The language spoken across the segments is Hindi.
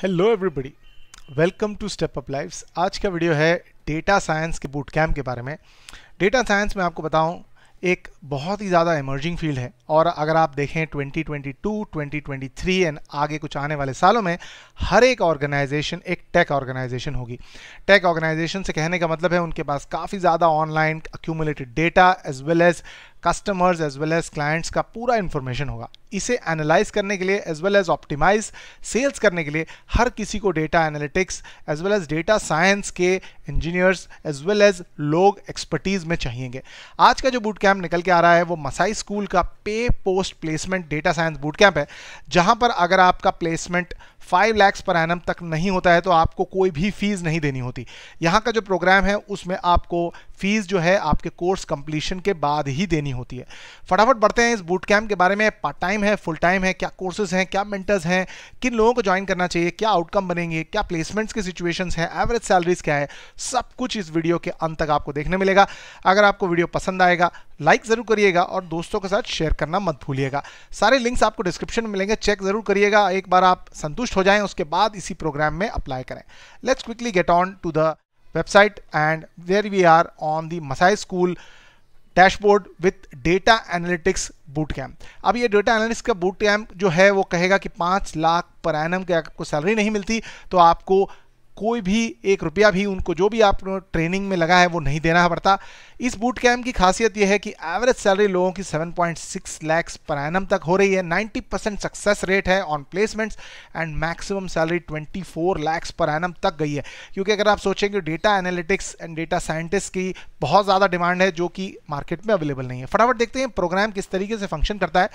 hello everybody welcome to step up life's आज का वीडियो है डेटा साइंस के बूट कैम्प के बारे में डेटा साइंस में आपको बताऊं एक बहुत ही ज़्यादा इमर्जिंग फील्ड है और अगर आप देखें 2022, 2023 एंड आगे कुछ आने वाले सालों में हर एक ऑर्गेनाइजेशन एक टेक ऑर्गेनाइजेशन होगी टेक ऑर्गेनाइजेशन से कहने का मतलब है उनके पास काफ़ी ज़्यादा online accumulated data as well as customers as well as clients का पूरा इन्फॉर्मेशन होगा इसे एनालाइज करने के लिए as well as optimise sales करने के लिए हर किसी को data analytics as well as data science के इंजीनियर्स एज वेल एज लोग एक्सपर्टीज में चाहिएंगे आज का जो बूट कैंप निकल के आ रहा है वो मसाई स्कूल का pay post placement data science boot camp है जहां पर अगर आपका placement five lakhs per annum तक नहीं होता है तो आपको कोई भी फीस नहीं देनी होती यहाँ का जो प्रोग्राम है उसमें आपको फीस जो है आपके कोर्स कंप्लीशन के बाद ही देनी होती है फटाफट बढ़ते हैं इस बूट कैम्प के बारे में पार्ट टाइम है फुल टाइम है क्या कोर्सेज हैं क्या मेंटर्स हैं किन लोगों को ज्वाइन करना चाहिए क्या आउटकम बनेंगे क्या प्लेसमेंट्स की सिचुएशन है एवरेज सैलरीज क्या है सब कुछ इस वीडियो के अंत तक आपको देखने मिलेगा अगर आपको वीडियो पसंद आएगा लाइक जरूर करिएगा और दोस्तों के साथ शेयर करना मत भूलिएगा सारे लिंक्स आपको डिस्क्रिप्शन में मिलेंगे चेक जरूर करिएगा एक बार आप संतुष्ट हो जाएं उसके बाद इसी प्रोग्राम में अप्लाई करें let's quickly get on to the website and there we are on the Masai School dashboard with data analytics boot camp अब ये डेटा एनालिटिक्स का बूट कैम्प जो है वो कहेगा कि पाँच लाख पर एनम के आपको सैलरी नहीं मिलती तो आपको कोई भी एक रुपया भी उनको जो भी आप ट्रेनिंग में लगा है वो नहीं देना पड़ता इस बूट कैम्प की खासियत यह है कि एवरेज सैलरी लोगों की 7.6 लैक्स पर एनम तक हो रही है 90 परसेंट सक्सेस रेट है on placements and maximum salary 24 lakhs per annum तक गई है क्योंकि अगर आप सोचेंगे data analytics and data scientist की बहुत ज़्यादा डिमांड है जो कि मार्केट में अवेलेबल नहीं है फटाफट देखते हैं प्रोग्राम किस तरीके से फंक्शन करता है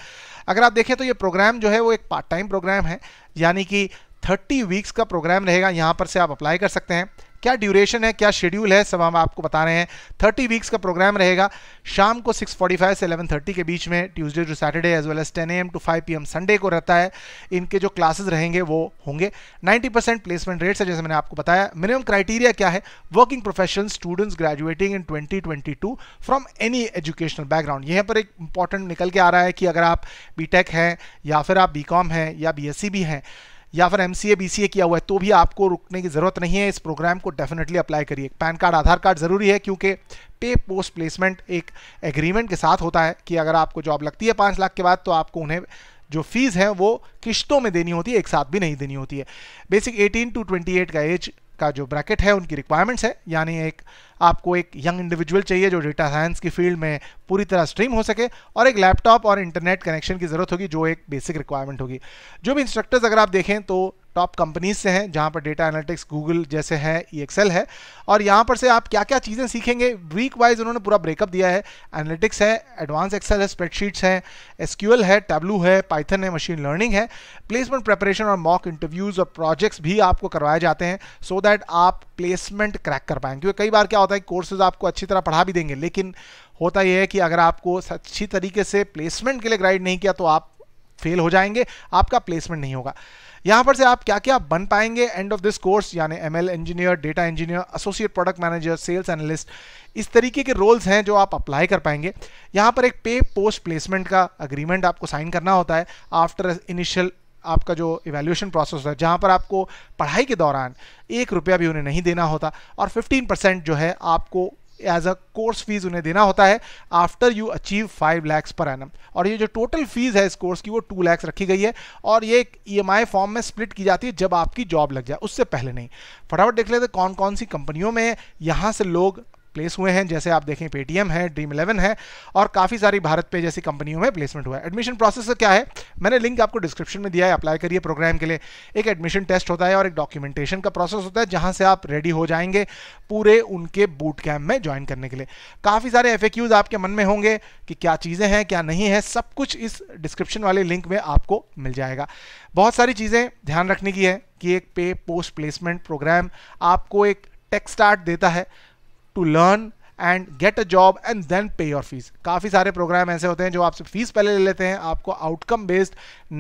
अगर आप देखें तो ये प्रोग्राम जो है वो एक पार्ट टाइम प्रोग्राम है यानी कि थर्टी वीक्स का प्रोग्राम रहेगा यहाँ पर से आप अप्लाई कर सकते हैं क्या ड्यूरेशन है क्या शेड्यूल है सब हम आपको बता रहे हैं थर्टी वीक्स का प्रोग्राम रहेगा शाम को सिक्स फोर्टी फाइव से थर्टी के बीच में Tuesday to Saturday as well as ten AM to five P M Sunday को रहता है इनके जो क्लासेस रहेंगे वो होंगे नाइन्टी परसेंट प्लेसमेंट रेट्स है जैसे मैंने आपको बताया मिनिमम क्राइटेरिया क्या है working profession students graduating in twenty twenty two from any educational background यहाँ पर एक इंपॉर्टेंट निकल के आ रहा है कि अगर आप बी टेक हैं या फिर आप बी कॉम हैं या बी एस सी भी हैं या फिर एम सी किया हुआ है तो भी आपको रुकने की ज़रूरत नहीं है इस प्रोग्राम को डेफिनेटली अप्लाई करिए पैन कार्ड आधार कार्ड ज़रूरी है क्योंकि पे पोस्ट प्लेसमेंट एक एग्रीमेंट के साथ होता है कि अगर आपको जॉब लगती है पाँच लाख के बाद तो आपको उन्हें जो फीस है वो किश्तों में देनी होती है एक साथ भी नहीं देनी होती है बेसिक 18 टू 28 का एज का जो ब्रैकेट है उनकी रिक्वायरमेंट्स है यानी एक आपको एक यंग इंडिविजुअल चाहिए जो डेटा साइंस की फील्ड में पूरी तरह स्ट्रीम हो सके और एक लैपटॉप और इंटरनेट कनेक्शन की ज़रूरत होगी जो एक बेसिक रिक्वायरमेंट होगी जो भी इंस्ट्रक्टर्स अगर आप देखें तो टॉप कंपनीज से हैं जहाँ पर डेटा एनालिटिक्स गूगल जैसे हैं ई e एक्सेल है और यहाँ पर से आप क्या क्या चीज़ें सीखेंगे वीक वाइज उन्होंने पूरा ब्रेकअप दिया है एनालिटिक्स है एडवांस एक्सेल है स्प्रेडशीट्स हैं एसक्यूएल है टैब्लू है पाइथन है मशीन लर्निंग है प्लेसमेंट प्रेपरेशन और मॉक इंटरव्यूज़ और प्रोजेक्ट्स भी आपको करवाए जाते हैं सो so दैट आप प्लेसमेंट क्रैक कर पाएंगे क्योंकि कई बार क्या होता है कोर्सेज आपको अच्छी तरह पढ़ा भी देंगे लेकिन होता यह है कि अगर आपको अच्छी तरीके से प्लेसमेंट के लिए ग्राइड नहीं किया तो आप फेल हो जाएंगे आपका प्लेसमेंट नहीं होगा यहाँ पर से आप क्या क्या बन पाएंगे एंड ऑफ दिस कोर्स यानी M engineer data engineer associate product manager sales analyst इस तरीके के रोल्स हैं जो आप अप्लाई कर पाएंगे यहाँ पर एक पे पोस्ट प्लेसमेंट का अग्रीमेंट आपको साइन करना होता है आफ्टर इनिशियल आपका जो इवेल्यूशन प्रोसेस है जहाँ पर आपको पढ़ाई के दौरान एक रुपया भी उन्हें नहीं देना होता और 15 परसेंट जो है आपको एज अ कोर्स फीस उन्हें देना होता है after you achieve five lakhs per annum और ये जो टोटल फीस है इस कोर्स की वो टू लैक्स रखी गई है और ये एक ई e फॉर्म में स्प्लिट की जाती है जब आपकी जॉब लग जाए उससे पहले नहीं फटाफट देख लेते कौन कौन सी कंपनियों में यहाँ से लोग प्लेस हुए हैं जैसे आप देखें पेटीएम है ड्रीम इलेवन है और काफ़ी सारी भारत पे जैसी कंपनियों में प्लेसमेंट हुआ है एडमिशन प्रोसेस क्या है मैंने लिंक आपको डिस्क्रिप्शन में दिया है अप्लाई करिए प्रोग्राम के लिए एक एडमिशन टेस्ट होता है और एक डॉक्यूमेंटेशन का प्रोसेस होता है जहाँ से आप रेडी हो जाएंगे पूरे उनके बूट कैम्प में ज्वाइन करने के लिए काफ़ी सारे एफ आपके मन में होंगे कि क्या चीज़ें हैं क्या नहीं है सब कुछ इस डिस्क्रिप्शन वाले लिंक में आपको मिल जाएगा बहुत सारी चीज़ें ध्यान रखने की है कि एक पे पोस्ट प्लेसमेंट प्रोग्राम आपको एक टेक्स्ट आर्ट देता है to learn and get a job and then pay your fees काफ़ी सारे प्रोग्राम ऐसे होते हैं जो आपसे फीस पहले ले लेते हैं आपको आउटकम बेस्ड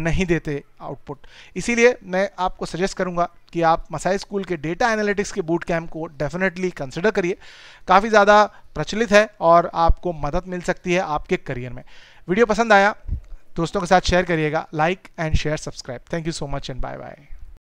नहीं देते आउटपुट इसीलिए मैं आपको सजेस्ट करूंगा कि आप मसाई स्कूल के डेटा एनालिटिक्स के बूट कैम्प को डेफिनेटली कंसिडर करिए काफ़ी ज़्यादा प्रचलित है और आपको मदद मिल सकती है आपके करियर में वीडियो पसंद आया दोस्तों के साथ शेयर करिएगा like and share subscribe thank you so much and bye bye